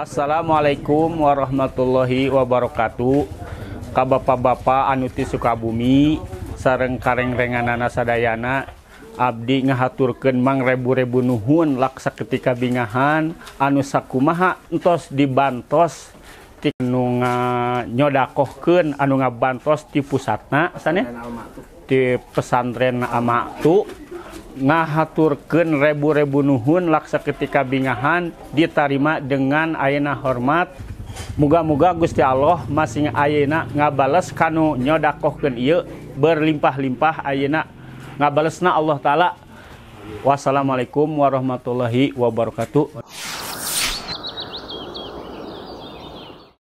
Assalamualaikum warahmatullahi wabarakatuh ka bapak-bapak anuti Sukabumi sarengkarengrenganansadayana Abdi ngahaaturken mang rebu rebu Nuhun laksa ketikabingahan anu sakkumaha entos dibantos tinung nga nyodaohken anu ngabantos tippusatna saneh tip pesantren ama tuh nah haturkeun rebu rebu nuhun laksa ketika binahan ditarima dengan ayena hormat muga-muga gusti Allah masing ayena ngabales kanu nyodaoh ke ieu berlimpah-limpah ayena ngabales na Allah ta'ak wassalamualaikum warahmatullahi wabarakatuh